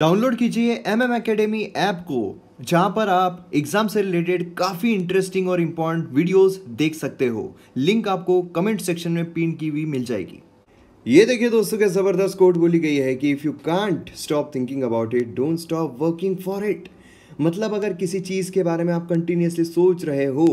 download कीजिए M M academy app को जहां पर आप एग्जाम से रिलेटेड काफ़ी इंटरेस्टिंग और इम्पोर्टेंट वीडियोस देख सकते हो लिंक आपको कमेंट सेक्शन में पिन की हुई मिल जाएगी ये देखिए दोस्तों क्या ज़बरदस्त कोट बोली गई है कि if you can't stop thinking about it don't stop working for it मतलब अगर किसी चीज़ के बारे में आप कंटिन्यूसली सोच रहे हो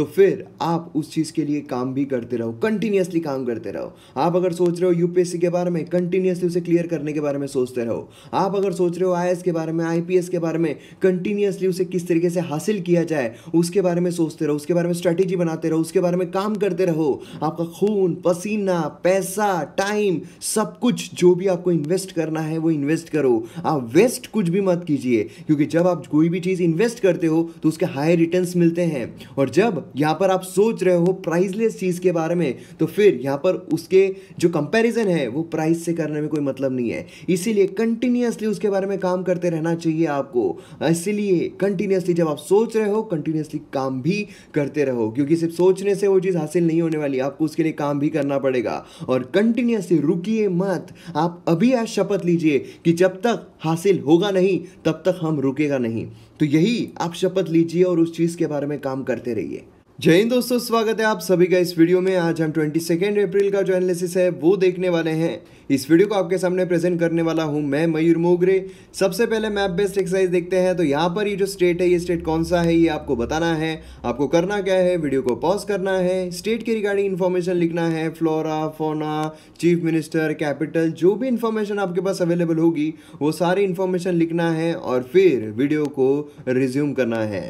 तो फिर आप उस चीज़ के लिए काम भी करते रहो कंटिन्यूसली काम करते रहो आप अगर सोच रहे हो यूपीएससी के बारे में कंटिन्यूसली उसे क्लियर करने के बारे में सोचते रहो आप अगर सोच रहे हो आई के बारे में आई के बारे में कंटिन्यूसली उसे किस तरीके से हासिल किया जाए उसके बारे में सोचते रहो उसके बारे में स्ट्रैटेजी बनाते रहो उसके बारे में काम करते रहो आपका खून पसीना पैसा टाइम सब कुछ जो भी आपको इन्वेस्ट करना है वो इन्वेस्ट करो आप वेस्ट कुछ भी मत कीजिए क्योंकि जब आप कोई भी चीज़ इन्वेस्ट करते हो तो उसके हाई रिटर्न्स मिलते हैं और जब यहाँ पर आप सोच रहे हो प्राइसलेस चीज़ के बारे में तो फिर यहाँ पर उसके जो कंपैरिजन है वो प्राइस से करने में कोई मतलब नहीं है इसीलिए कंटिन्यूसली उसके बारे में काम करते रहना चाहिए आपको इसीलिए कंटिन्यूसली जब आप सोच रहे हो कंटिन्यूसली काम भी करते रहो क्योंकि सिर्फ सोचने से वो चीज़ हासिल नहीं होने वाली आपको उसके लिए काम भी करना पड़ेगा और कंटिन्यूसली रुकिए मत आप अभी आज शपथ लीजिए कि जब तक हासिल होगा नहीं तब तक हम रुकेगा नहीं तो यही आप शपथ लीजिए और उस चीज़ के बारे में काम करते रहिए जय हिंद दोस्तों स्वागत है आप सभी का इस वीडियो में आज हम ट्वेंटी सेकेंड अप्रैल का जो एनालिसिस है वो देखने वाले हैं इस वीडियो को आपके सामने प्रेजेंट करने वाला हूं मैं मयूर मोगरे सबसे पहले मैप बेस्ड एक्सरसाइज देखते हैं तो यहाँ पर ये जो स्टेट है ये स्टेट कौन सा है ये आपको बताना है आपको करना क्या है वीडियो को पॉज करना है स्टेट के रिगार्डिंग इन्फॉर्मेशन लिखना है flora fauna chief minister capital जो भी इन्फॉर्मेशन आपके पास अवेलेबल होगी वो सारी इन्फॉर्मेशन लिखना है और फिर वीडियो को रिज्यूम करना है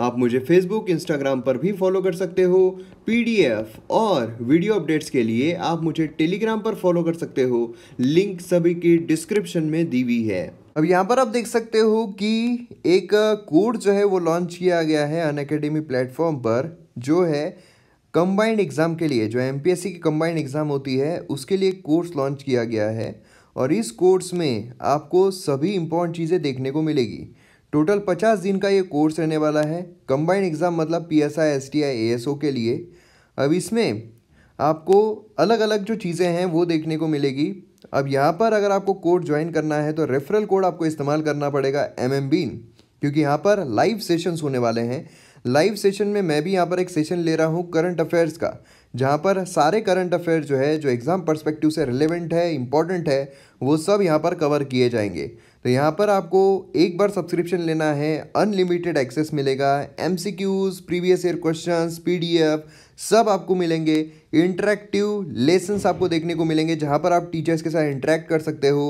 आप मुझे फेसबुक इंस्टाग्राम पर भी फॉलो कर सकते हो पीडीएफ और वीडियो अपडेट्स के लिए आप मुझे टेलीग्राम पर फॉलो कर सकते हो लिंक सभी की डिस्क्रिप्शन में दी हुई है अब यहाँ पर आप देख सकते हो कि एक कोड जो है वो लॉन्च किया गया है अन अकेडमी प्लेटफॉर्म पर जो है कंबाइंड एग्ज़ाम के लिए जो एम की कंबाइंड एग्ज़ाम होती है उसके लिए कोर्स लॉन्च किया गया है और इस कोर्स में आपको सभी इम्पॉर्टेंट चीज़ें देखने को मिलेगी टोटल पचास दिन का ये कोर्स रहने वाला है कंबाइंड एग्ज़ाम मतलब P S I S T I A S O के लिए अब इसमें आपको अलग अलग जो चीज़ें हैं वो देखने को मिलेगी अब यहाँ पर अगर आपको कोड ज्वाइन करना है तो रेफरल कोड आपको इस्तेमाल करना पड़ेगा एम एम बीन क्योंकि यहाँ पर लाइव सेशंस होने वाले हैं लाइव सेशन में मैं भी यहाँ पर एक सेशन ले रहा हूँ करंट अफेयर्स का जहाँ पर सारे करंट अफेयर जो है जो एग्ज़ाम पर्सपेक्टिव से रिलेवेंट है इंपॉर्टेंट है वो सब यहाँ पर कवर किए जाएंगे तो यहाँ पर आपको एक बार सब्सक्रिप्शन लेना है अनलिमिटेड एक्सेस मिलेगा M C Qs previous year question P D F सब आपको मिलेंगे इंटरेक्टिव लेसन्स आपको देखने को मिलेंगे जहाँ पर आप टीचर्स के साथ इंटरेक्ट कर सकते हो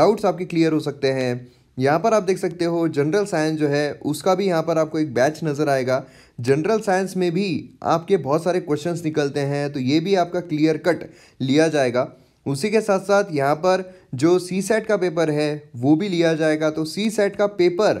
डाउट्स आपके क्लियर हो सकते हैं यहाँ पर आप देख सकते हो जनरल साइंस जो है उसका भी यहाँ पर आपको एक बैच नज़र आएगा जनरल साइंस में भी आपके बहुत सारे क्वेश्चंस निकलते हैं तो ये भी आपका क्लियर कट लिया जाएगा उसी के साथ साथ यहाँ पर जो सी सेट का पेपर है वो भी लिया जाएगा तो सी सेट का पेपर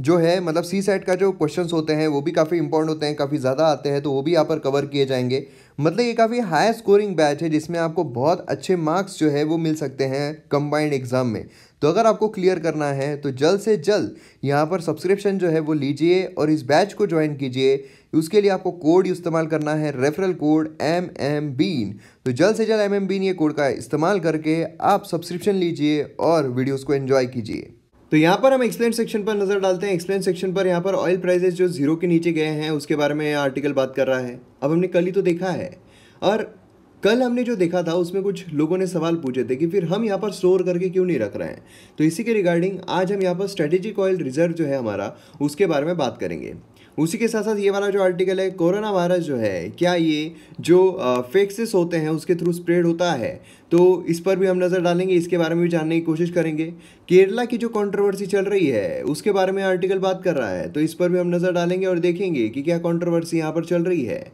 जो है मतलब सी सेट का जो क्वेश्चंस होते हैं वो भी काफ़ी इंपॉर्टेंट होते हैं काफ़ी ज़्यादा आते हैं तो वो भी यहाँ पर कवर किए जाएंगे मतलब ये काफ़ी हाई स्कोरिंग बैच है जिसमें आपको बहुत अच्छे मार्क्स जो है वो मिल सकते हैं कंबाइंड एग्ज़ाम में तो अगर आपको क्लियर करना है तो जल्द से जल्द यहाँ पर सब्सक्रिप्शन जो है वो लीजिए और इस बैच को ज्वाइन कीजिए उसके लिए आपको कोड इस्तेमाल करना है referral code M M bean तो जल्द से जल्द एम एम बीन ये कोड का इस्तेमाल करके आप सब्सक्रिप्शन लीजिए और वीडियोज़ को एन्जॉय कीजिए तो यहाँ पर हम एक्सप्लेन सेक्शन पर नज़र डालते हैं एक्सप्लेन सेक्शन पर यहाँ पर ऑयल प्राइजेस जो जीरो के नीचे गए हैं उसके बारे में आर्टिकल बात कर रहा है अब हमने कल ही तो देखा है और कल हमने जो देखा था उसमें कुछ लोगों ने सवाल पूछे थे कि फिर हम यहाँ पर स्टोर करके क्यों नहीं रख रहे हैं तो इसी के रिगार्डिंग आज हम यहाँ पर स्ट्रेटेजिक ऑयल रिजर्व जो है हमारा उसके बारे में बात करेंगे उसी के साथ साथ ये वाला जो आर्टिकल है कोरोना वायरस जो है क्या ये जो फेक्सेस होते हैं उसके थ्रू स्प्रेड होता है तो इस पर भी हम नज़र डालेंगे इसके बारे में भी जानने की कोशिश करेंगे केरला की जो कंट्रोवर्सी चल रही है उसके बारे में आर्टिकल बात कर रहा है तो इस पर भी हम नज़र डालेंगे और देखेंगे कि क्या कंट्रोवर्सी यहाँ पर चल रही है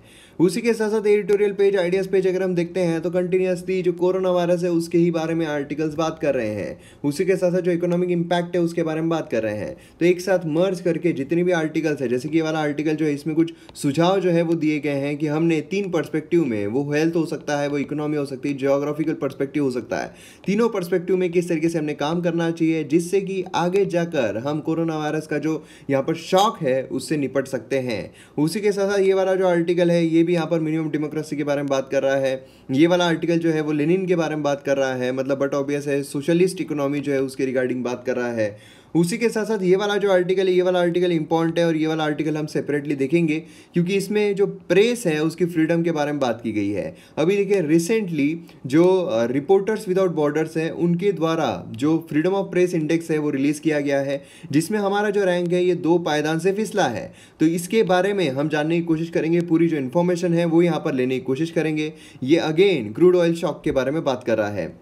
उसी के साथ साथ एडिटोरियल पेज आइडियाज़ पेज अगर हम देखते हैं तो कंटिन्यूसली जो कोरोना वायरस है उसके ही बारे में आर्टिकल्स बात कर रहे हैं उसी के साथ साथ जो इकोनॉमिक इम्पैक्ट है उसके बारे में बात कर रहे हैं तो एक साथ मर्ज करके जितनी भी आर्टिकल्स है जैसे कि ये वाला आर्टिकल जो है इसमें कुछ सुझाव जो है वो दिए गए हैं कि हमने तीन परस्पेक्टिव में वो हेल्थ हो सकता है वो इकोनॉमी हो सकती है जोग्राफिकल पर्सपेक्टिव हो सकता है तीनों पर्सपेक्टिव में किस तरीके से हमने काम करना चाहिए जिससे कि आगे जाकर हम कोरोना वायरस का जो यहाँ पर शॉक है उससे निपट सकते हैं उसी के साथ साथ ये वाला जो आर्टिकल है ये भी यहाँ पर मिनिमम डेमोक्रेसी के बारे में बात कर रहा है ये वाला आर्टिकल जो है वो लेनिन के बारे में बात कर रहा है मतलब बट ऑबियस है सोशलिस्ट इकोनॉमी जो है उसके रिगार्डिंग बात कर रहा है उसी के साथ साथ ये वाला जो आर्टिकल है ये वाला आर्टिकल इंपॉर्टेंट है और ये वाला आर्टिकल हम सेपरेटली देखेंगे क्योंकि इसमें जो प्रेस है उसकी फ्रीडम के बारे में बात की गई है अभी देखिए रिसेंटली जो रिपोर्टर्स विदाउट बॉर्डर्स हैं उनके द्वारा जो फ्रीडम ऑफ प्रेस इंडेक्स है वो रिलीज़ किया गया है जिसमें हमारा जो रैंक है ये दो पायदान से फिसला है तो इसके बारे में हम जानने की कोशिश करेंगे पूरी जो इन्फॉर्मेशन है वो यहाँ पर लेने की कोशिश करेंगे ये अगेन क्रूड ऑयल शॉक के बारे में बात कर रहा है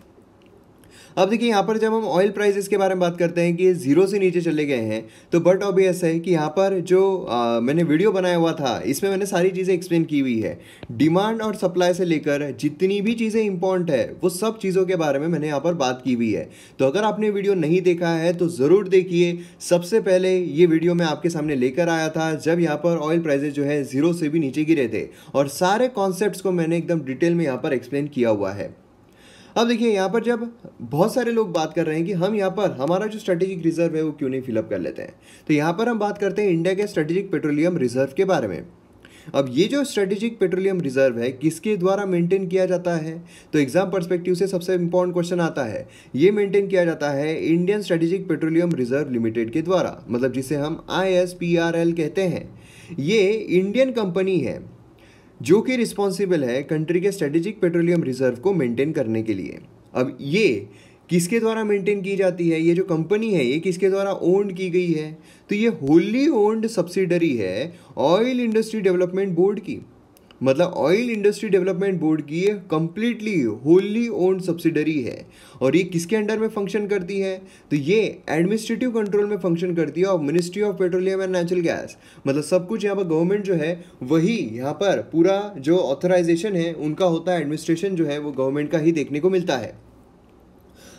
अब देखिए यहाँ पर जब हम ऑयल प्राइजेस के बारे में बात करते हैं कि ज़ीरो से नीचे चले गए हैं तो बट ऑबियस है कि यहाँ पर जो आ, मैंने वीडियो बनाया हुआ था इसमें मैंने सारी चीज़ें एक्सप्लेन की हुई है डिमांड और सप्लाई से लेकर जितनी भी चीज़ें इंपॉर्टेंट है वो सब चीज़ों के बारे में मैंने यहाँ पर बात की हुई है तो अगर आपने वीडियो नहीं देखा है तो ज़रूर देखिए सबसे पहले ये वीडियो मैं आपके सामने लेकर आया था जब यहाँ पर ऑयल प्राइजेस जो है ज़ीरो से भी नीचे गिरे थे और सारे कॉन्सेप्ट को मैंने एकदम डिटेल में यहाँ पर एक्सप्लेन किया हुआ है अब देखिए यहाँ पर जब बहुत सारे लोग बात कर रहे हैं कि हम यहाँ पर हमारा जो स्ट्रेटेजिक रिजर्व है वो क्यों नहीं फिलअप कर लेते हैं तो यहाँ पर हम बात करते हैं इंडिया के स्ट्रेटेजिक पेट्रोलियम रिजर्व के बारे में अब ये जो स्ट्रेटेजिक पेट्रोलियम रिजर्व है किसके द्वारा मेंटेन किया जाता है तो एग्जाम पर्सपेक्टिव से सबसे इंपॉर्टेंट क्वेश्चन आता है ये मेंटेन किया जाता है Indian strategic petroleum reserve limited के द्वारा मतलब जिसे हम आई कहते हैं ये इंडियन कंपनी है जो कि रिस्पॉन्सिबल है कंट्री के स्ट्रेटेजिक पेट्रोलियम रिजर्व को मेंटेन करने के लिए अब ये किसके द्वारा मेंटेन की जाती है ये जो कंपनी है ये किसके द्वारा ओन्ड की गई है तो ये होली ओन्ड सब्सिडरी है ऑयल इंडस्ट्री डेवलपमेंट बोर्ड की मतलब ऑयल इंडस्ट्री डेवलपमेंट बोर्ड की ये कंप्लीटली होली ओन्ड सब्सिडरी है और ये किसके अंडर में फंक्शन करती है तो ये एडमिनिस्ट्रेटिव कंट्रोल में फंक्शन करती है और ministry of petroleum and natural gas मतलब सब कुछ यहाँ पर गवर्नमेंट जो है वही यहाँ पर पूरा जो ऑथराइजेशन है उनका होता है एडमिनिस्ट्रेशन जो है वो गवर्नमेंट का ही देखने को मिलता है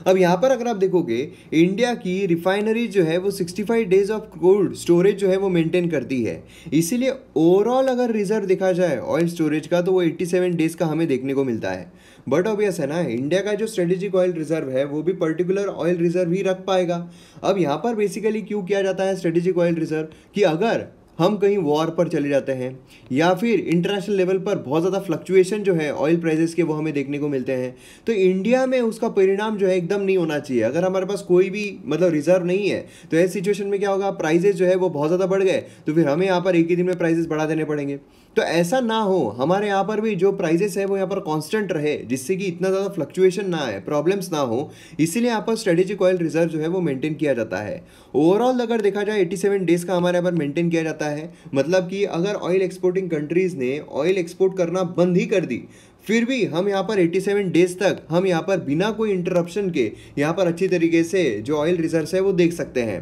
अब यहाँ पर अगर आप देखोगे इंडिया की रिफाइनरी जो है वो 65 डेज ऑफ क्रूड स्टोरेज जो है वो मेंटेन करती है इसीलिए ओवरऑल अगर रिजर्व देखा जाए ऑयल स्टोरेज का तो वो 87 डेज का हमें देखने को मिलता है बट ऑबियस है ना इंडिया का जो स्ट्रेटेजिक ऑयल रिजर्व है वो भी पर्टिकुलर ऑयल रिजर्व ही रख पाएगा अब यहाँ पर बेसिकली क्यों किया जाता है स्ट्रेटेजिक ऑयल रिजर्व कि अगर हम कहीं वॉर पर चले जाते हैं या फिर इंटरनेशनल लेवल पर बहुत ज़्यादा फ्लक्चुएशन जो है ऑयल प्राइजेस के वो हमें देखने को मिलते हैं तो इंडिया में उसका परिणाम जो है एकदम नहीं होना चाहिए अगर हमारे पास कोई भी मतलब रिजर्व नहीं है तो ऐसी सिचुएशन में क्या होगा प्राइजेस जो है वो बहुत ज़्यादा बढ़ गए तो फिर हमें यहाँ पर एक ही दिन में प्राइजेस बढ़ा देने पड़ेंगे तो ऐसा ना हो हमारे यहाँ पर भी जो प्राइजेस है वो यहाँ पर कांस्टेंट रहे जिससे कि इतना ज़्यादा फ्लक्चुएशन ना आए प्रॉब्लम्स ना हो इसीलिए यहाँ पर स्ट्रेटेजिक ऑयल रिजर्व जो है वो मेंटेन किया जाता है ओवरऑल अगर देखा जाए 87 डेज़ का हमारे यहाँ पर मेंटेन किया जाता है मतलब कि अगर ऑयल एक्सपोर्टिंग कंट्रीज़ ने ऑयल एक्सपोर्ट करना बंद ही कर दी फिर भी हम यहाँ पर 87 डेज तक हम यहाँ पर बिना कोई इंटरप्शन के यहाँ पर अच्छी तरीके से जो ऑयल रिजर्व है वो देख सकते हैं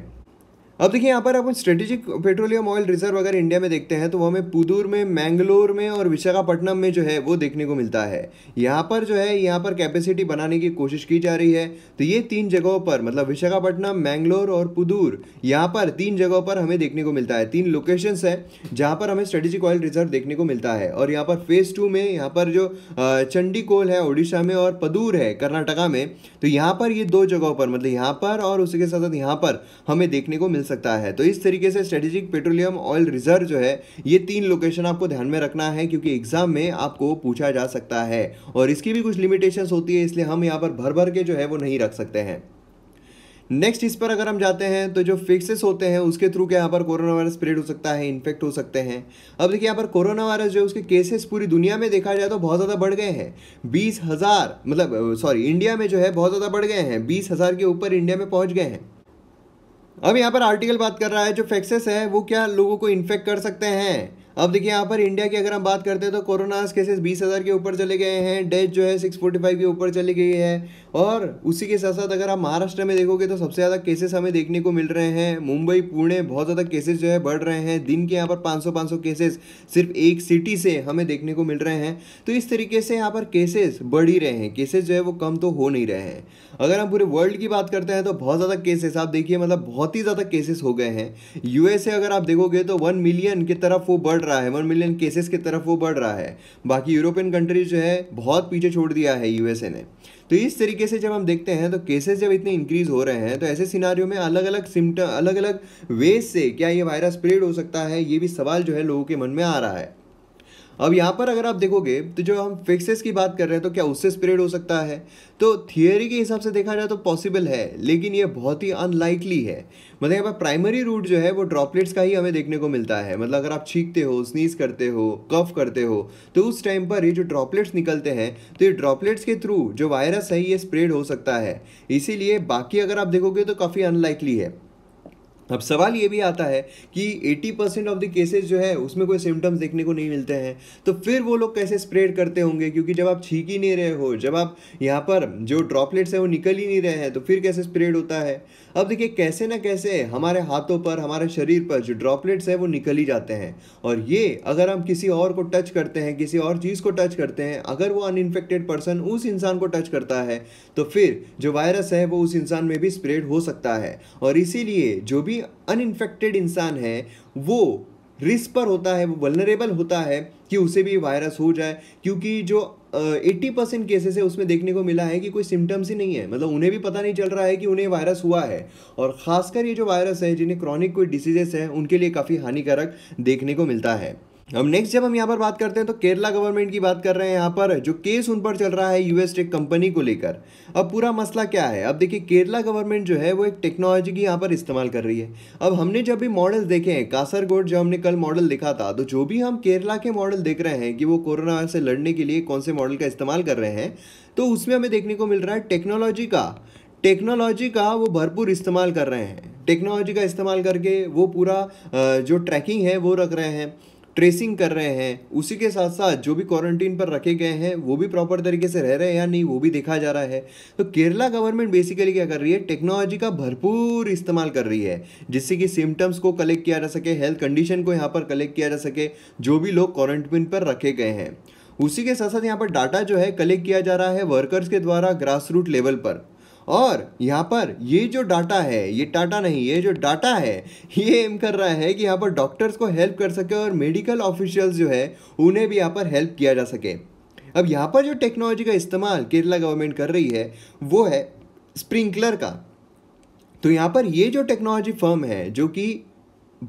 अब देखिए यहाँ पर आप स्ट्रेटेजिक पेट्रोलियम ऑयल रिजर्व अगर इंडिया में देखते हैं तो वो हमें पुदूर में मैंगलोर में और विशाखापट्टनम में जो है वो देखने को मिलता है यहाँ पर जो है यहाँ पर कैपेसिटी बनाने की कोशिश की जा रही है तो ये तीन जगहों पर मतलब विशाखापट्टनम मैंगलोर और पुदूर यहाँ पर तीन जगहों पर हमें देखने को मिलता है तीन लोकेशंस है जहाँ पर हमें स्ट्रेटेजिक ऑयल रिजर्व देखने को मिलता है और यहाँ पर फेज़ टू में यहाँ पर जो चंडी कोल है उड़ीसा में और पदूर है कर्नाटका में तो यहाँ पर ये दो जगहों पर मतलब यहाँ पर और उसी साथ साथ यहाँ पर हमें देखने को मिल सकता है तो इस तरीके से स्ट्रेटेजिक पेट्रोलियम ऑयल रिजर्व जो है ये तीन लोकेशन आपको ध्यान में रखना है क्योंकि एग्जाम में आपको पूछा जा सकता है और इसकी भी कुछ लिमिटेशंस होती है इसलिए हम यहाँ पर भर भर के जो है वो नहीं रख सकते हैं नेक्स्ट इस पर अगर हम जाते हैं तो जो फिक्सेस होते हैं उसके थ्रू क्या यहाँ पर कोरोना वायरस स्प्रेड हो सकता है इन्फेक्ट हो सकते हैं अब देखिए यहाँ पर कोरोना वायरस जो है उसके केसेस पूरी दुनिया में देखा जाए तो बहुत ज़्यादा बढ़ गए हैं बीस हज़ार मतलब सॉरी इंडिया में जो है बहुत ज़्यादा बढ़ गए हैं बीस के ऊपर इंडिया में पहुँच गए हैं अब यहाँ पर आर्टिकल बात कर रहा है जो फैक्सेस है वो क्या लोगों को इन्फेक्ट कर सकते हैं अब देखिए यहाँ पर इंडिया की अगर हम बात करते हैं तो कोरोना केसेस बीस हज़ार के ऊपर चले गए हैं डेथ जो है सिक्स फोर्टी फाइव के ऊपर चली गई है और उसी के साथ साथ अगर आप महाराष्ट्र में देखोगे तो सबसे ज़्यादा केसेस हमें देखने को मिल रहे हैं मुंबई पुणे बहुत ज़्यादा केसेस जो है बढ़ रहे हैं दिन के यहाँ पर पाँच सौ पाँच सौ केसेस सिर्फ एक सिटी से हमें देखने को मिल रहे हैं तो इस तरीके से यहाँ पर केसेस बढ़ ही रहे हैं केसेस जो है वो कम तो हो नहीं रहे हैं अगर हम पूरे वर्ल्ड की बात करते हैं तो बहुत ज़्यादा केसेस आप देखिए मतलब बहुत ही ज़्यादा केसेस हो गए हैं यूएसए अगर आप देखोगे तो वन मिलियन की तरफ वो बढ़ रहा है वन मिलियन केसेस की तरफ वो बढ़ रहा है बाकी यूरोपियन कंट्रीज जो है बहुत पीछे छोड़ दिया है यूएसए ने तो इस तरीके से जब हम देखते हैं तो केसेस जब इतने इंक्रीज हो रहे हैं तो ऐसे सिनारियों में अलग अलग सिम्टम अलग अलग वेज से क्या ये वायरस स्प्रेड हो सकता है ये भी सवाल जो है लोगों के मन में आ रहा है अब यहाँ पर अगर आप देखोगे तो जो हम फिक्सेस की बात कर रहे हैं तो क्या उससे स्प्रेड हो सकता है तो थियोरी के हिसाब से देखा जाए तो पॉसिबल है लेकिन ये बहुत ही अनलाइकली है मतलब यहाँ पर प्राइमरी रूट जो है वो ड्रॉपलेट्स का ही हमें देखने को मिलता है मतलब अगर आप छींकते हो स्नीज करते हो कफ करते हो तो उस टाइम पर ये जो ड्रॉपलेट्स निकलते हैं तो ये ड्रॉपलेट्स के थ्रू जो वायरस है ये स्प्रेड हो सकता है इसीलिए बाकी अगर आप देखोगे तो काफ़ी अनलाइकली है अब सवाल ये भी आता है कि 80 परसेंट ऑफ द केसेस जो है उसमें कोई सिम्टम्स देखने को नहीं मिलते हैं तो फिर वो लोग कैसे स्प्रेड करते होंगे क्योंकि जब आप छींक ही नहीं रहे हो जब आप यहाँ पर जो ड्रॉपलेट्स हैं वो निकल ही नहीं रहे हैं तो फिर कैसे स्प्रेड होता है अब देखिए कैसे ना कैसे हमारे हाथों पर हमारे शरीर पर जो ड्रॉपलेट्स हैं वो निकल ही जाते हैं और ये अगर हम किसी और को टच करते हैं किसी और चीज़ को टच करते हैं अगर वो अनइन्फेक्टेड पर्सन उस इंसान को टच करता है तो फिर जो वायरस है वो उस इंसान में भी स्प्रेड हो सकता है और इसीलिए जो भी भी अनइंफेक्टेड इंसान है वो रिस्क पर होता है वो वलनरेबल होता है कि उसे भी वायरस हो जाए क्योंकि जो एट्टी परसेंट केसेस है उसमें देखने को मिला है कि कोई सिम्टम्स ही नहीं है मतलब उन्हें भी पता नहीं चल रहा है कि उन्हें वायरस हुआ है और ख़ासकर ये जो वायरस है जिन्हें क्रॉनिक कोई डिसीजेस हैं उनके लिए काफ़ी हानिकारक देखने को मिलता है अब नेक्स्ट जब हम यहाँ पर बात करते हैं तो केरला गवर्नमेंट की बात कर रहे हैं यहाँ पर जो केस उन पर चल रहा है यूएस टेक कंपनी को लेकर अब पूरा मसला क्या है अब देखिए केरला गवर्नमेंट जो है वो एक टेक्नोलॉजी की यहाँ पर इस्तेमाल कर रही है अब हमने जब भी मॉडल देखे हैं कासरगोड जो हमने कल मॉडल देखा था तो जो भी हम केरला के मॉडल देख रहे हैं कि वो कोरोना से लड़ने के लिए कौन से मॉडल का इस्तेमाल कर रहे हैं तो उसमें हमें देखने को मिल रहा है टेक्नोलॉजी का टेक्नोलॉजी का वो भरपूर इस्तेमाल कर रहे हैं टेक्नोलॉजी का इस्तेमाल करके वो पूरा जो ट्रैकिंग है वो रख रहे हैं ट्रेसिंग कर रहे हैं उसी के साथ साथ जो भी क्वारंटीन पर रखे गए हैं वो भी प्रॉपर तरीके से रह रहे हैं या नहीं वो भी देखा जा रहा है तो केरला गवर्नमेंट बेसिकली क्या कर रही है टेक्नोलॉजी का भरपूर इस्तेमाल कर रही है जिससे कि सिम्टम्स को कलेक्ट किया जा सके हेल्थ कंडीशन को यहाँ पर कलेक्ट किया जा सके जो भी लोग क्वारंटीन पर रखे गए हैं उसी के साथ साथ यहाँ पर डाटा जो है कलेक्ट किया जा रहा है वर्कर्स के द्वारा ग्रास रूट लेवल पर और यहाँ पर ये जो डाटा है ये टाटा नहीं ये जो डाटा है ये एम कर रहा है कि यहाँ पर डॉक्टर्स को हेल्प कर सके और मेडिकल ऑफिशियल्स जो है उन्हें भी यहाँ पर हेल्प किया जा सके अब यहाँ पर जो टेक्नोलॉजी का इस्तेमाल केरला गवर्नमेंट कर रही है वो है स्प्रिंकलर का तो यहाँ पर ये जो टेक्नोलॉजी फर्म है जो कि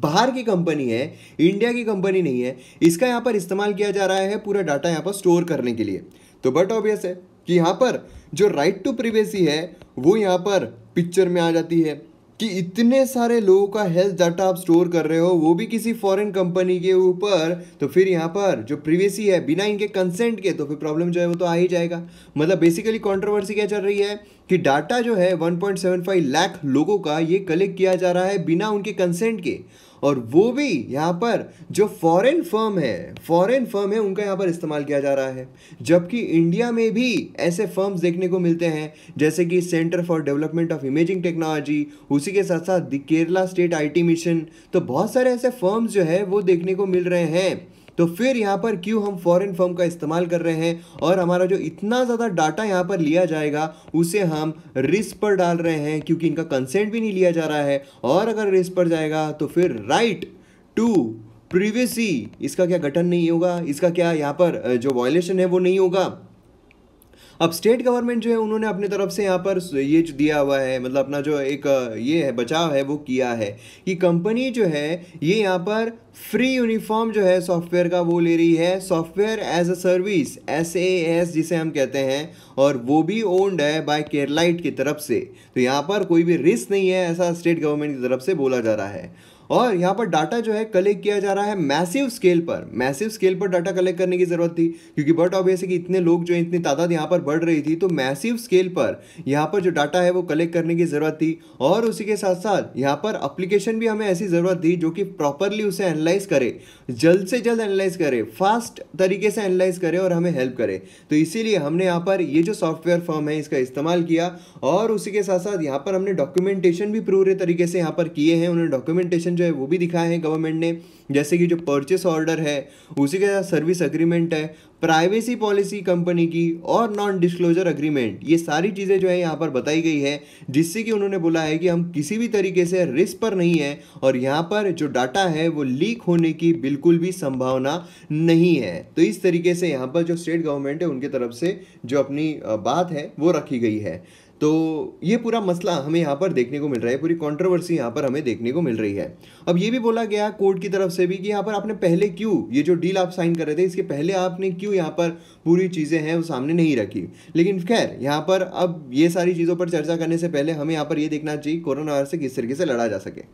बाहर की कंपनी है इंडिया की कंपनी नहीं है इसका यहाँ पर इस्तेमाल किया जा रहा है पूरा डाटा यहाँ पर स्टोर करने के लिए तो बट ऑबियस है कि यहाँ पर जो राइट टू प्रिवेसी है वो यहाँ पर पिक्चर में आ जाती है कि इतने सारे लोगों का हेल्थ डाटा आप स्टोर कर रहे हो वो भी किसी फॉरेन कंपनी के ऊपर तो फिर यहाँ पर जो प्रिवेसी है बिना इनके कंसेंट के तो फिर प्रॉब्लम जो है वो तो आ ही जाएगा मतलब बेसिकली कंट्रोवर्सी क्या चल रही है कि डाटा जो है 1.75 लाख लोगों का ये कलेक्ट किया जा रहा है बिना उनके कंसेंट के और वो भी यहाँ पर जो फॉरेन फर्म है फॉरेन फर्म है उनका यहाँ पर इस्तेमाल किया जा रहा है जबकि इंडिया में भी ऐसे फर्म्स देखने को मिलते हैं जैसे कि centre for development of imaging technology उसी के साथ साथ केरला स्टेट आईटी मिशन तो बहुत सारे ऐसे फर्म्स जो है वो देखने को मिल रहे हैं तो फिर यहाँ पर क्यों हम फॉरेन फर्म का इस्तेमाल कर रहे हैं और हमारा जो इतना ज़्यादा डाटा यहाँ पर लिया जाएगा उसे हम रिस्क पर डाल रहे हैं क्योंकि इनका कंसेंट भी नहीं लिया जा रहा है और अगर रिस्क पर जाएगा तो फिर राइट टू प्रीवियसी इसका क्या गठन नहीं होगा इसका क्या यहाँ पर जो वॉयलेशन है वो नहीं होगा अब स्टेट गवर्नमेंट जो है उन्होंने अपनी तरफ से यहाँ पर ये दिया हुआ है मतलब अपना जो एक ये है बचाव है वो किया है कि कंपनी जो है ये यहाँ पर फ्री यूनिफॉर्म जो है सॉफ्टवेयर का वो ले रही है software as a service S A S जिसे हम कहते हैं और वो भी ओन्ड है बाय केरलाइट की तरफ से तो यहाँ पर कोई भी रिस्क नहीं है ऐसा स्टेट गवर्नमेंट की तरफ से बोला जा रहा है और यहाँ पर डाटा जो है कलेक्ट किया जा रहा है मैसिव स्केल पर मैसिव स्केल पर डाटा कलेक्ट करने की ज़रूरत थी क्योंकि बट ऑब्वियस है कि इतने लोग जो है इतनी तादाद यहाँ पर बढ़ रही थी तो मैसिव स्केल पर यहाँ पर जो डाटा है वो कलेक्ट करने की ज़रूरत थी और उसी के साथ साथ यहाँ पर अप्लीकेशन भी हमें ऐसी ज़रूरत थी जो कि प्रॉपरली उसे एनालाइज करे जल्द से जल्द एनालाइज करे फास्ट तरीके से एनालाइज करे और हमें हेल्प करे तो इसीलिए हमने यहाँ पर ये जो सॉफ्टवेयर फॉर्म है इसका इस्तेमाल किया और उसी के साथ साथ यहाँ पर हमने डॉक्यूमेंटेशन भी पूरे तरीके से यहाँ पर किए हैं उन्होंने डॉक्यूमेंटेशन जो है वो भी दिखाए हैं गवर्नमेंट ने जैसे कि जो परचेस ऑर्डर है उसी के साथ सर्विस अग्रीमेंट है प्राइवेसी पॉलिसी कंपनी की और नॉन डिस्क्लोजर अग्रीमेंट ये सारी चीज़ें जो है यहाँ पर बताई गई है जिससे कि उन्होंने बोला है कि हम किसी भी तरीके से रिस्क पर नहीं है और यहाँ पर जो डाटा है वो लीक होने की बिल्कुल भी संभावना नहीं है तो इस तरीके से यहाँ पर जो स्टेट गवर्नमेंट है उनके तरफ से जो अपनी बात है वो रखी गई है तो ये पूरा मसला हमें यहाँ पर देखने को मिल रहा है पूरी कंट्रोवर्सी यहाँ पर हमें देखने को मिल रही है अब ये भी बोला गया कोर्ट की तरफ से भी कि यहाँ पर आपने पहले क्यों ये जो डील आप साइन कर रहे थे इसके पहले आपने क्यों यहाँ पर पूरी चीज़ें हैं वो सामने नहीं रखी लेकिन खैर यहाँ पर अब ये सारी चीज़ों पर चर्चा करने से पहले हमें यहाँ पर ये देखना चाहिए कोरोना वायरस से किस तरीके से लड़ा जा सके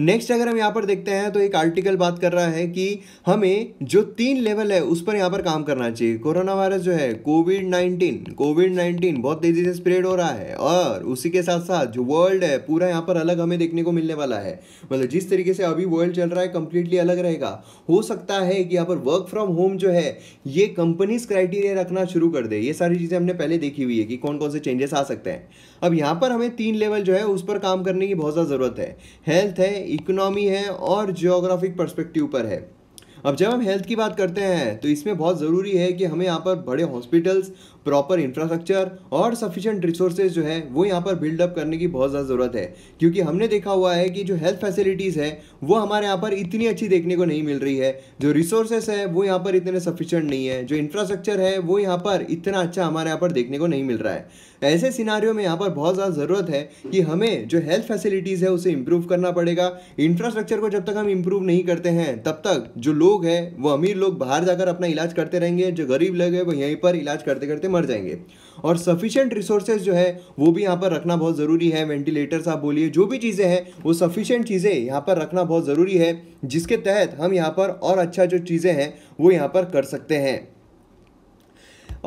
नेक्स्ट अगर हम यहाँ पर देखते हैं तो एक आर्टिकल बात कर रहा है कि हमें जो तीन लेवल है उस पर यहाँ पर काम करना चाहिए कोरोना वायरस जो है कोविड नाइन्टीन कोविड नाइन्टीन बहुत तेज़ी से स्प्रेड हो रहा है और उसी के साथ साथ जो वर्ल्ड है पूरा यहाँ पर अलग हमें देखने को मिलने वाला है मतलब जिस तरीके से अभी वर्ल्ड चल रहा है कंप्लीटली अलग रहेगा हो सकता है कि यहाँ पर वर्क फ्रॉम होम जो है ये कंपनीज क्राइटेरिया रखना शुरू कर दे ये सारी चीज़ें हमने पहले देखी हुई है कि कौन कौन से चेंजेस आ सकते हैं अब यहाँ पर हमें तीन लेवल जो है उस पर काम करने की बहुत ज़्यादा ज़रूरत है हेल्थ है इकोनॉमी है और जियोग्राफिक परस्पेक्टिव पर है अब जब हम हेल्थ की बात करते हैं तो इसमें बहुत ज़रूरी है कि हमें यहाँ पर बड़े हॉस्पिटल्स प्रॉपर इंफ्रास्ट्रक्चर और सफिशेंट रिसोर्सेज जो है वो यहाँ पर बिल्डअप करने की बहुत ज़्यादा ज़रूरत है क्योंकि हमने देखा हुआ है कि जो हेल्थ फैसिलिटीज़ है वो हमारे यहाँ पर इतनी अच्छी देखने को नहीं मिल रही है जो रिसोर्सेस है वो यहाँ पर इतने सफिशेंट नहीं है जो इंफ्रास्ट्रक्चर है वो यहाँ पर इतना अच्छा हमारे यहाँ पर देखने को नहीं मिल रहा है ऐसे सिनारियों में यहाँ पर बहुत ज़्यादा ज़रूरत है कि हमें जो हेल्थ फैसिलिटीज़ है उसे इम्प्रूव करना पड़ेगा इंफ्रास्ट्रक्चर को जब तक हम इम्प्रूव नहीं करते हैं तब तक जो लोग हैं वो अमीर लोग बाहर जाकर अपना इलाज करते रहेंगे जो गरीब लोग हैं वो यहीं पर इलाज करते करते मर जाएंगे और सफिशेंट रिसोर्सेज जो है वो भी यहाँ पर रखना बहुत ज़रूरी है वेंटिलेटर्स आप बोलिए जो भी चीज़ें हैं वो सफिशेंट चीज़ें यहाँ पर रखना बहुत ज़रूरी है जिसके तहत हम यहाँ पर और अच्छा जो चीज़ें हैं वो यहाँ पर कर सकते हैं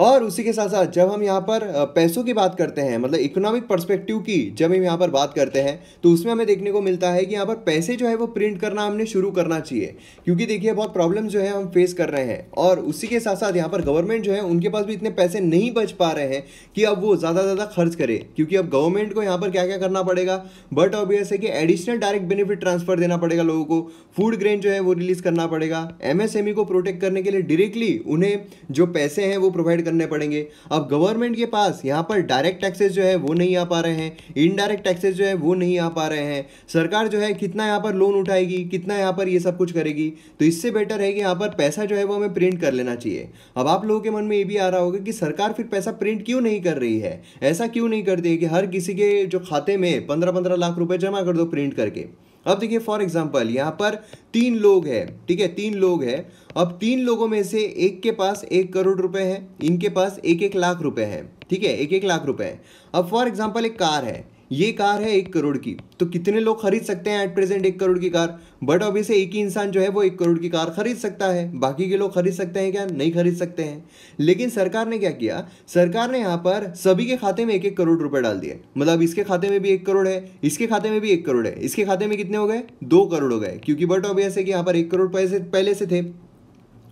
और उसी के साथ साथ जब हम यहाँ पर पैसों की बात करते हैं मतलब इकोनॉमिक पर्सपेक्टिव की जब हम यहाँ पर बात करते हैं तो उसमें हमें देखने को मिलता है कि यहाँ पर पैसे जो है वो प्रिंट करना हमने शुरू करना चाहिए क्योंकि देखिए बहुत प्रॉब्लम जो है हम फेस कर रहे हैं और उसी के साथ साथ यहाँ पर गवर्नमेंट जो है उनके पास भी इतने पैसे नहीं बच पा रहे हैं कि अब वो ज़्यादा ज़्यादा खर्च करे क्योंकि अब गवर्नमेंट को यहाँ पर क्या क्या करना पड़ेगा बट ऑब्वियस है कि एडिशनल डायरेक्ट बेनिफिट ट्रांसफर देना पड़ेगा लोगों को फूड ग्रेन जो है वो रिलीज़ करना पड़ेगा एमएसएमई e को प्रोटेक्ट करने के लिए डायरेक्टली उन्हें जो पैसे हैं वो प्रोवाइड करने पड़ेंगे अब गवर्नमेंट के पास यहाँ पर डायरेक्ट टैक्सेस जो है वो नहीं आ पा रहे हैं इनडायरेक्ट टैक्सेस जो है वो नहीं आ पा रहे हैं सरकार जो है कितना यहाँ पर लोन उठाएगी कितना यहाँ पर ये सब कुछ करेगी तो इससे बेटर है कि यहाँ पर पैसा जो है वो हमें प्रिंट कर लेना चाहिए अब आप लोगों के मन में ये भी आ रहा होगा कि सरकार फिर पैसा प्रिंट क्यों नहीं कर रही है ऐसा क्यों नहीं करती है कि हर किसी के जो खाते में पंद्रह पंद्रह लाख रुपये जमा कर दो प्रिंट करके अब देखिए फॉर एग्जाम्पल यहाँ पर तीन लोग हैं ठीक है तीन लोग हैं अब तीन लोगों में से एक के पास एक करोड़ रुपए हैं इनके पास एक एक लाख रुपए हैं ठीक है एक एक लाख रुपए हैं अब फॉर एग्जाम्पल एक कार है ये कार है एक करोड़ की तो कितने लोग खरीद सकते हैं एट प्रेजेंट एक करोड़ की कार बट अभी से एक ही इंसान जो है वो एक करोड़ की कार खरीद सकता है बाकी के लोग खरीद सकते हैं क्या नहीं खरीद सकते हैं लेकिन सरकार ने क्या किया सरकार ने यहाँ पर सभी के खाते में एक एक करोड़ रुपए डाल दिए मतलब इसके खाते में भी एक करोड़ है इसके खाते में भी एक करोड़ है इसके खाते में कितने हो गए दो करोड़ हो गए क्योंकि बट ऑबियस है कि यहाँ पर एक करोड़ पैसे पहले से थे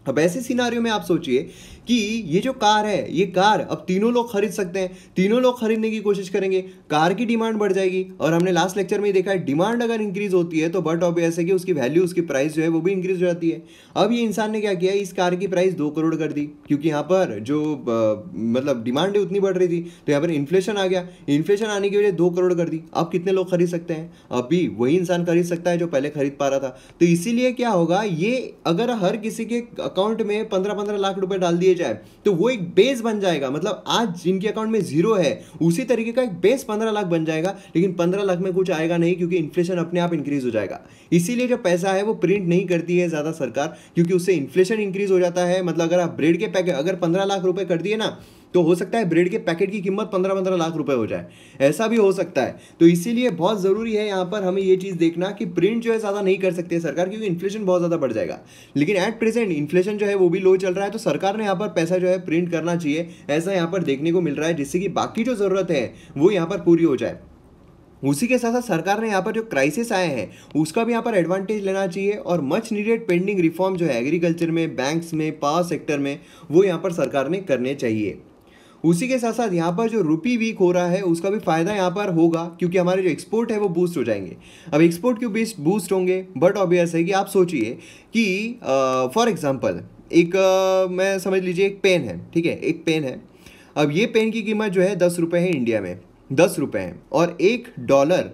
अब ऐसे सिनारियों में आप सोचिए कि ये जो कार है ये कार अब तीनों लोग खरीद सकते हैं तीनों लोग खरीदने की कोशिश करेंगे कार की डिमांड बढ़ जाएगी और हमने लास्ट लेक्चर में देखा है डिमांड अगर इंक्रीज होती है तो बट ऑब्वियस है कि उसकी वैल्यू उसकी प्राइस जो है वो भी इंक्रीज हो जाती है अब ये इंसान ने क्या किया इस कार की प्राइस दो करोड़ कर दी क्योंकि यहाँ पर जो आ, मतलब डिमांड है उतनी बढ़ रही थी तो यहाँ पर इन्फ्लेशन आ गया इन्फ्लेशन आने की वजह दो करोड़ कर दी अब कितने लोग खरीद सकते हैं अभी वही इंसान खरीद सकता है जो पहले खरीद पा रहा था तो इसीलिए क्या होगा ये अगर हर किसी के अकाउंट में पंद्रह पंद्रह लाख रुपए डाल दिए भेजा है तो वो एक बेस बन जाएगा मतलब आज जिनके अकाउंट में जीरो है उसी तरीके का एक बेस पंद्रह लाख बन जाएगा लेकिन पंद्रह लाख में कुछ आएगा नहीं क्योंकि इन्फ्लेशन अपने आप इंक्रीज हो जाएगा इसीलिए जो पैसा है वो प्रिंट नहीं करती है ज़्यादा सरकार क्योंकि उससे इन्फ्लेशन इंक्रीज हो जाता है मतलब अगर आप ब्रेड के पैकेट अगर पंद्रह लाख रुपए कर दिए ना तो हो सकता है ब्रेड के पैकेट की कीमत पंद्रह पंद्रह लाख रुपए हो जाए ऐसा भी हो सकता है तो इसीलिए बहुत ज़रूरी है यहाँ पर हमें ये चीज़ देखना कि प्रिंट जो है ज़्यादा नहीं कर सकते सरकार क्योंकि इन्फ्लेशन बहुत ज़्यादा बढ़ जाएगा लेकिन एट प्रेजेंट इन्फ्लेशन जो है वो भी लो चल रहा है तो सरकार ने यहाँ पर पैसा जो है प्रिंट करना चाहिए ऐसा यहाँ पर देखने को मिल रहा है जिससे कि बाकी जो ज़रूरत है वो यहाँ पर पूरी हो जाए उसी के साथ साथ सरकार ने यहाँ पर जो क्राइसिस आए हैं उसका भी यहाँ पर एडवांटेज लेना चाहिए और मच नीडेड पेंडिंग रिफॉर्म जो है एग्रीकल्चर में बैंक्स में पावर सेक्टर में वो यहाँ पर सरकार ने करने चाहिए उसी के साथ साथ यहाँ पर जो रुपी वीक हो रहा है उसका भी फायदा यहाँ पर होगा क्योंकि हमारे जो एक्सपोर्ट है वो बूस्ट हो जाएंगे अब एक्सपोर्ट क्यों बेस्ट बूस्ट होंगे बट ऑब्वियस है कि आप सोचिए कि फॉर एग्जाम्पल एक आ, मैं समझ लीजिए एक पेन है ठीक है एक पेन है अब ये पेन की कीमत जो है दस रुपये है इंडिया में दस रुपये है और एक डॉलर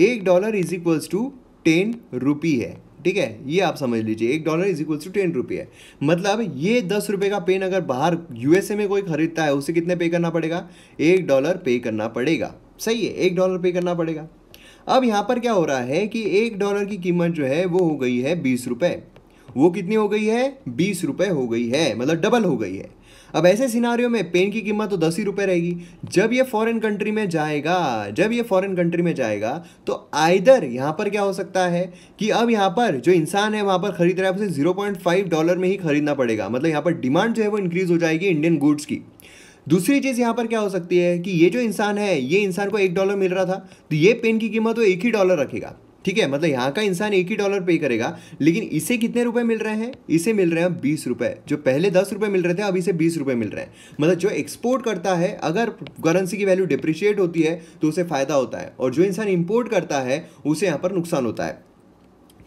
एक dollar is equals to ten rupee है ठीक है ये आप समझ लीजिए एक dollar is equal to ten रुपये मतलब ये दस रुपये का पेन अगर बाहर यूएसए में कोई खरीदता है उसे कितने पे करना पड़ेगा एक डॉलर पे करना पड़ेगा सही है एक डॉलर पे करना पड़ेगा अब यहाँ पर क्या हो रहा है कि एक डॉलर की कीमत जो है वो हो गई है बीस रुपये वो कितनी हो गई है बीस रुपये हो गई है मतलब डबल हो गई है अब ऐसे सिनारियों में पेन की कीमत तो दस ही रुपये रहेगी जब ये फॉरेन कंट्री में जाएगा जब ये फॉरेन कंट्री में जाएगा तो आइधर यहाँ पर क्या हो सकता है कि अब यहाँ पर जो इंसान है वहाँ पर खरीद रहा है उसे जीरो पॉइंट फाइव डॉलर में ही खरीदना पड़ेगा मतलब यहाँ पर डिमांड जो है वो इंक्रीज़ हो जाएगी इंडियन गुड्स की दूसरी चीज़ यहाँ पर क्या हो सकती है कि ये जो इंसान है ये इंसान को एक डॉलर मिल रहा था तो ये पेन की कीमत वो तो एक ही डॉलर रखेगा ठीक है मतलब यहाँ का इंसान एक ही डॉलर पे करेगा लेकिन इसे कितने रुपए मिल रहे हैं इसे मिल रहे हैं बीस रुपए जो पहले दस रुपए मिल रहे थे अब इसे बीस रुपए मिल रहे हैं मतलब जो एक्सपोर्ट करता है अगर करेंसी की वैल्यू डिप्रिशिएट होती है तो उसे फायदा होता है और जो इंसान इम्पोर्ट करता है उसे यहाँ पर नुकसान होता है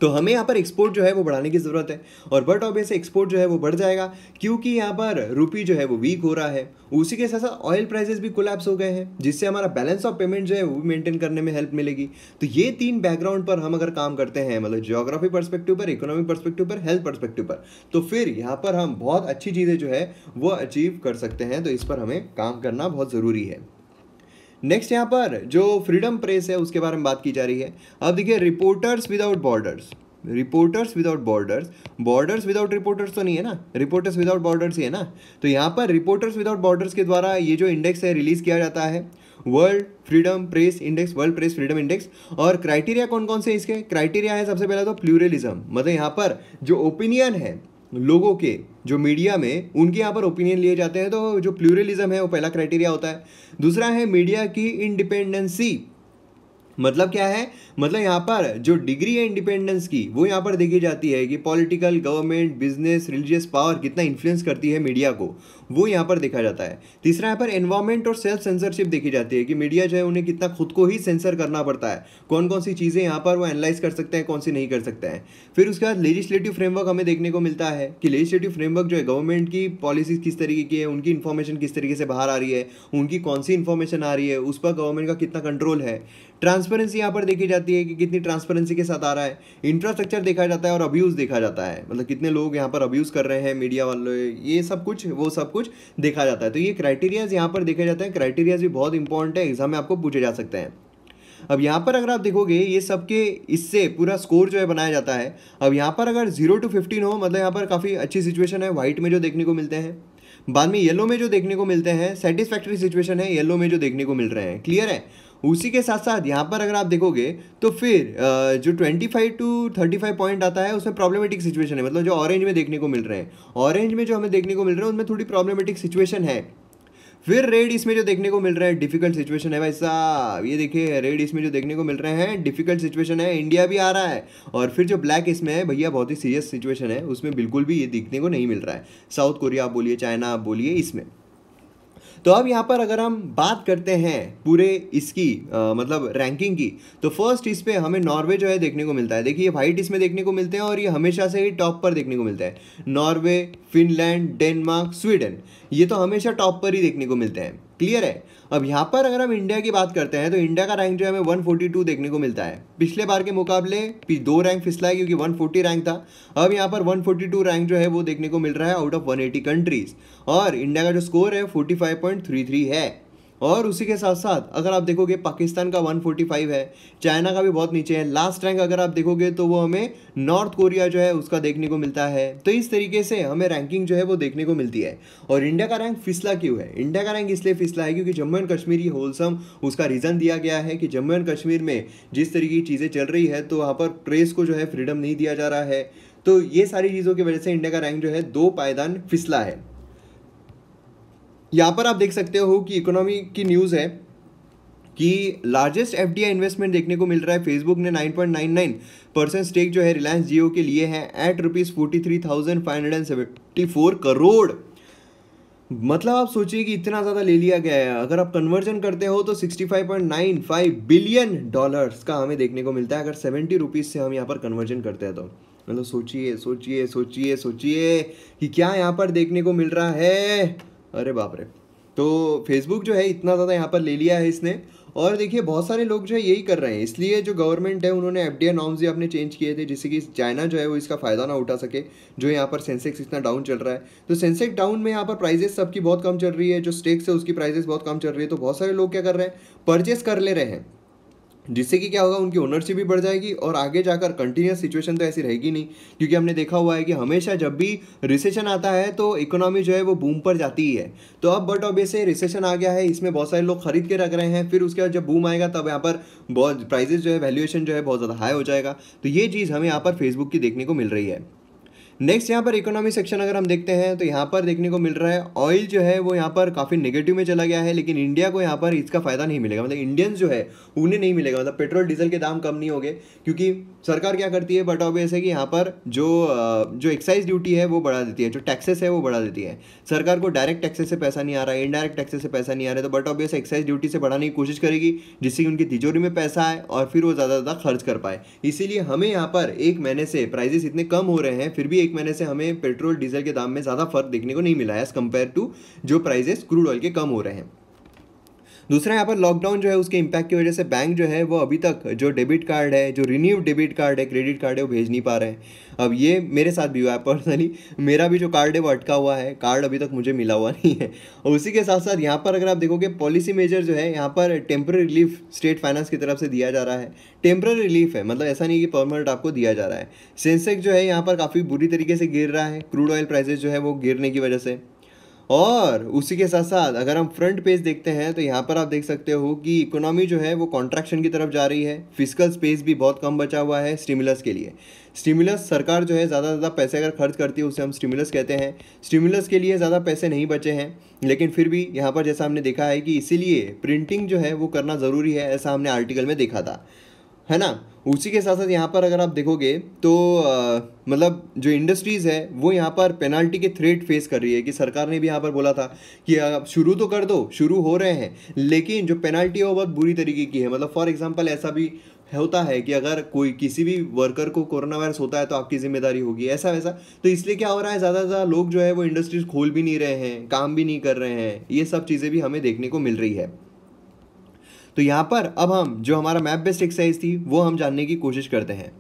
तो हमें यहाँ पर एक्सपोर्ट जो है वो बढ़ाने की ज़रूरत है और बट ऑबियस एक्सपोर्ट जो है वो बढ़ जाएगा क्योंकि यहाँ पर रुपी जो है वो वीक हो रहा है उसी के साथ साथ ऑयल प्राइसेस भी कोलैप्स हो गए हैं जिससे हमारा बैलेंस ऑफ पेमेंट जो है वो भी मेंटेन करने में हेल्प मिलेगी तो ये तीन बैकग्राउंड पर हम अगर काम करते हैं मतलब जियोग्राफी परस्पेक्टिव पर इकोनॉमिक परस्पेक्टिव पर हेल्थ परस्पेक्टिव पर तो फिर यहाँ पर हम बहुत अच्छी चीज़ें जो है वो अचीव कर सकते हैं तो इस पर हमें काम करना बहुत ज़रूरी है नेक्स्ट यहाँ पर जो फ्रीडम प्रेस है उसके बारे में बात की जा रही है अब देखिए reporters without borders reporters without borders borders without reporters तो नहीं है ना रिपोर्टर्स विदाउट बॉर्डर्स ही है ना तो यहाँ पर रिपोर्टर्स विदाउट बॉर्डर्स के द्वारा ये जो इंडेक्स है रिलीज़ किया जाता है world freedom press index world press freedom index और क्राइटेरिया कौन कौन से इसके क्राइटेरिया है सबसे पहला तो प्लूरलिज्म मतलब यहाँ पर जो ओपिनियन है लोगों के जो मीडिया में उनके यहाँ पर ओपिनियन लिए जाते हैं तो जो प्लूरलिज्म है वो पहला क्राइटेरिया होता है दूसरा है मीडिया की इंडिपेंडेंसी मतलब क्या है मतलब यहाँ पर जो डिग्री है इंडिपेंडेंस की वो यहाँ पर देखी जाती है कि political government business religious power कितना इन्फ्लुएंस करती है मीडिया को वो यहाँ पर देखा जाता है तीसरा यहाँ पर एनवायरमेंट और सेल्फ सेंसरशिप देखी जाती है कि मीडिया जो है उन्हें कितना खुद को ही सेंसर करना पड़ता है कौन कौन सी चीज़ें यहाँ पर वो एनालाइज कर सकते हैं कौन सी नहीं कर सकते हैं फिर उसके बाद लेजिस्लेटिव फ्रेमवर्क हमें देखने को मिलता है कि लेजिस्लेटिव फ्रेमवर्क जो है गवर्नमेंट की पॉलिसीज किस तरीके की है उनकी इन्फॉर्मेशन किस तरीके से बाहर आ रही है उनकी कौन सी इन्फॉर्मेशन आ रही है उस पर गवर्नमेंट का कितना कंट्रोल है ट्रांसपेरेंसी यहाँ पर देखी जाती है कि कितनी ट्रांसपेरेंसी के साथ आ रहा है इंफ्रास्ट्रक्चर देखा जाता है और अब्यूज़ देखा जाता है मतलब कितने लोग यहाँ पर अब्यूज़ कर रहे हैं मीडिया वाले ये सब कुछ वो सब कुछ देखा जाता है तो ये क्राइटेरियाज यहाँ पर देखे जाते हैं क्राइटेरियाज भी बहुत इंपॉर्टेंट है एग्जाम में आपको पूछे जा सकते हैं अब यहाँ पर अगर आप देखोगे ये सब के इससे पूरा स्कोर जो है बनाया जाता है अब यहाँ पर अगर जीरो टू फिफ्टीन हो मतलब यहाँ पर काफ़ी अच्छी सिचुएशन है वाइट में जो देखने को मिलते हैं बाद में येलो में जो देखने को मिलते हैं सेटिस्फैक्ट्री सिचुएशन है येलो में जो देखने को मिल रहे हैं क्लियर है उसी के साथ साथ यहाँ पर अगर आप देखोगे तो फिर जो 25 टू 35 पॉइंट आता है उसमें प्रॉब्लमेटिक सिचुएशन है मतलब जो ऑरेंज में देखने को मिल रहे हैं ऑरेंज में जो हमें देखने को मिल रहे हैं उनमें थोड़ी प्रॉब्लमेटिक सिचुएशन है फिर रेड इसमें जो देखने को मिल रहा है डिफिकल्ट सिचुएशन है भाई साहब ये देखिए रेड इसमें जो देखने को मिल रहे हैं डिफिकल्ट सिचुएशन है इंडिया भी आ रहा है और फिर जो ब्लैक इसमें है भैया बहुत ही सीरियस सिचुएशन है उसमें बिल्कुल भी ये देखने को नहीं मिल रहा है साउथ कोरिया आप बोलिए चाइना आप बोलिए इसमें तो अब यहाँ पर अगर हम बात करते हैं पूरे इसकी आ, मतलब रैंकिंग की तो फर्स्ट इस पर हमें नॉर्वे जो है देखने को मिलता है देखिए वाइट इसमें देखने को मिलते हैं और ये हमेशा से ही टॉप पर देखने को मिलता है नॉर्वे फिनलैंड डेनमार्क स्वीडन ये तो हमेशा टॉप पर ही देखने को मिलते हैं क्लियर है अब यहाँ पर अगर हम इंडिया की बात करते हैं तो इंडिया का रैंक जो है हमें 142 देखने को मिलता है पिछले बार के मुकाबले दो रैंक फिसला है क्योंकि 140 रैंक था अब यहाँ पर 142 रैंक जो है वो देखने को मिल रहा है आउट ऑफ 180 कंट्रीज और इंडिया का जो स्कोर है 45.33 है और उसी के साथ साथ अगर आप देखोगे पाकिस्तान का 145 है चाइना का भी बहुत नीचे है लास्ट रैंक अगर आप देखोगे तो वो हमें नॉर्थ कोरिया जो है उसका देखने को मिलता है तो इस तरीके से हमें रैंकिंग जो है वो देखने को मिलती है और इंडिया का रैंक फिसला क्यों है इंडिया का रैंक इसलिए फिसला है क्योंकि जम्मू एंड कश्मीर ही होलसम उसका रीज़न दिया गया है कि जम्मू एंड कश्मीर में जिस तरीके की चीज़ें चल रही है तो वहाँ पर प्रेस को जो है फ्रीडम नहीं दिया जा रहा है तो ये सारी चीज़ों की वजह से इंडिया का रैंक जो है दो पायदान फिसला है यहाँ पर आप देख सकते हो कि इकोनॉमी की न्यूज़ है कि लार्जेस्ट एफ इन्वेस्टमेंट देखने को मिल रहा है फेसबुक ने 9.99 परसेंट स्टेक जो है रिलायंस जियो के लिए है eight rupees forty three thousand five hundred and seventy four crore मतलब आप सोचिए कि इतना ज़्यादा ले लिया गया है अगर आप कन्वर्जन करते हो तो 65.95 बिलियन डॉलर्स का हमें देखने को मिलता है अगर सेवेंटी रुपीज़ से हम यहाँ पर कन्वर्जन करते हैं तो मतलब सोचिए सोचिए सोचिए सोचिए कि क्या यहाँ पर देखने को मिल रहा है अरे बाप रे तो फेसबुक जो है इतना ज़्यादा यहाँ पर ले लिया है इसने और देखिए बहुत सारे लोग जो है यही कर रहे हैं इसलिए जो गवर्नमेंट है उन्होंने एफ डी नॉर्म्स भी अपने चेंज किए थे जिससे कि चाइना जो है वो इसका फ़ायदा ना उठा सके जो यहाँ पर सेंसेक्स इतना डाउन चल रहा है तो सेंसेक्स डाउन में यहाँ पर प्राइजेस सबकी बहुत कम चल रही है जो स्टेक्स है उसकी प्राइजेस बहुत कम चल रही है तो बहुत सारे लोग क्या कर रहे हैं परचेस कर ले रहे हैं जिससे कि क्या होगा उनकी ओनरशिप भी बढ़ जाएगी और आगे जाकर कंटिन्यूस सिचुएशन तो ऐसी रहेगी नहीं क्योंकि हमने देखा हुआ है कि हमेशा जब भी रिसेशन आता है तो इकोनॉमी जो है वो बूम पर जाती ही है तो अब बट ऑब्वियसली रिसेशन आ गया है इसमें बहुत सारे लोग खरीद के रख रहे हैं फिर उसके बाद जब बूम आएगा तब यहाँ पर बहुत प्राइजेस जो है वैल्यूएशन जो है बहुत ज़्यादा हाई हो जाएगा तो ये चीज़ हमें यहाँ पर फेसबुक की देखने को मिल रही है नेक्स्ट यहाँ पर इकोनॉमी सेक्शन अगर हम देखते हैं तो यहाँ पर देखने को मिल रहा है ऑयल जो है वो यहाँ पर काफ़ी नेगेटिव में चला गया है लेकिन इंडिया को यहाँ पर इसका फ़ायदा नहीं मिलेगा मतलब इंडियंस जो है उन्हें नहीं मिलेगा मतलब पेट्रोल डीजल के दाम कम नहीं होंगे क्योंकि सरकार क्या करती है बट ऑबियस है कि यहाँ पर जो जो एक्साइज ड्यूटी है वो बढ़ा देती है जो टैक्सेस है वो बढ़ा देती है सरकार को डायरेक्ट टैक्सेस से पैसा नहीं आ रहा है इनडायरेक्ट टैक्सेस से पैसा नहीं आ रहा है तो बट ऑबियस एक्साइज ड्यूटी से बढ़ाने की कोशिश करेगी जिससे कि उनकी तिजोरी में पैसा आए और फिर वो ज़्यादा ज़्यादा खर्च कर पाए इसीलिए हमें यहाँ पर एक महीने से प्राइजेस इतने कम हो रहे हैं फिर भी एक एक महीने से हमें पेट्रोल डीजल के दाम में ज़्यादा फर्क देखने को नहीं मिला है एज़ कम्पेयर टू जो प्राइजेस क्रूड ऑयल के कम हो रहे हैं दूसरा यहाँ पर लॉकडाउन जो है उसके इम्पैक्ट की वजह से बैंक जो है वो अभी तक जो डेबिट कार्ड है जो रिन्यू डेबिट कार्ड है क्रेडिट कार्ड है वो भेज नहीं पा रहे हैं अब ये मेरे साथ भी हुआ है पर्सनली मेरा भी जो कार्ड है वो अटका हुआ है कार्ड अभी तक मुझे मिला हुआ नहीं है और उसी के साथ साथ यहाँ पर अगर आप देखोगे पॉलिसी मेजर जो है यहाँ पर टेम्प्ररी रिलीफ स्टेट फाइनेंस की तरफ से दिया जा रहा है टेम्प्ररी रिलीफ है मतलब ऐसा नहीं कि परमानेंट आपको दिया जा रहा है सेंसेक्स जो है यहाँ पर काफ़ी बुरी तरीके से गिर रहा है क्रूड ऑयल प्राइसेज जो है वो गिरने की वजह से और उसी के साथ साथ अगर हम फ्रंट पेज देखते हैं तो यहाँ पर आप देख सकते हो कि इकोनॉमी जो है वो कॉन्ट्रैक्शन की तरफ जा रही है फिजिकल स्पेस भी बहुत कम बचा हुआ है स्टिमुलस के लिए स्टिमुलस सरकार जो है ज़्यादा से ज़्यादा पैसे अगर खर्च करती है उसे हम स्टिमुलस कहते हैं स्टिमुलस के लिए ज़्यादा पैसे नहीं बचे हैं लेकिन फिर भी यहाँ पर जैसा हमने देखा है कि इसीलिए प्रिंटिंग जो है वो करना ज़रूरी है ऐसा हमने आर्टिकल में देखा था है ना उसी के साथ साथ यहाँ पर अगर आप देखोगे तो आ, मतलब जो इंडस्ट्रीज़ है वो यहाँ पर पेनाल्टी के थ्रेट फेस कर रही है कि सरकार ने भी यहाँ पर बोला था कि आप शुरू तो कर दो शुरू हो रहे हैं लेकिन जो पेनाल्टी है वो बहुत बुरी तरीके की है मतलब फॉर एग्जांपल ऐसा भी होता है कि अगर कोई किसी भी वर्कर को कोरोना वायरस होता है तो आपकी जिम्मेदारी होगी ऐसा वैसा तो इसलिए क्या हो रहा है ज़्यादा से लोग जो है वो इंडस्ट्रीज खोल भी नहीं रहे हैं काम भी नहीं कर रहे हैं ये सब चीज़ें भी हमें देखने को मिल रही है तो यहाँ पर अब हम जो हमारा मैप बेस्ड एक्सरसाइज थी वो हम जानने की कोशिश करते हैं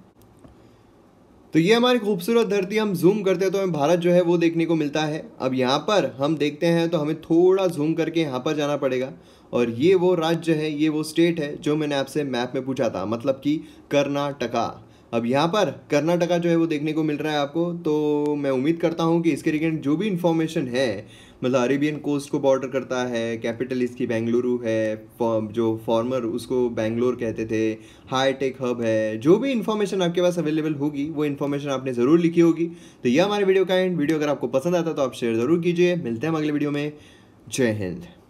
तो ये हमारी खूबसूरत धरती हम जूम करते हैं तो हमें भारत जो है वो देखने को मिलता है अब यहाँ पर हम देखते हैं तो हमें थोड़ा जूम करके यहाँ पर जाना पड़ेगा और ये वो राज्य है ये वो स्टेट है जो मैंने आपसे मैप में पूछा था मतलब कि कर्नाटका अब यहाँ पर कर्नाटका जो है वो देखने को मिल रहा है आपको तो मैं उम्मीद करता हूँ कि इसके रिगार्डिंग जो भी इन्फॉर्मेशन है मतलब अरेबियन कोस्ट को बॉर्डर करता है कैपिटल इसकी बेंगलुरु है जो फॉर्मर उसको बेंगलोर कहते थे हाई टेक हब है जो भी इन्फॉर्मेशन आपके पास अवेलेबल होगी वो इन्फॉर्मेशन आपने ज़रूर लिखी होगी तो यह हमारे वीडियो का एंड वीडियो अगर आपको पसंद आता तो आप शेयर ज़रूर कीजिए मिलते हैं अगले वीडियो में जय हिंद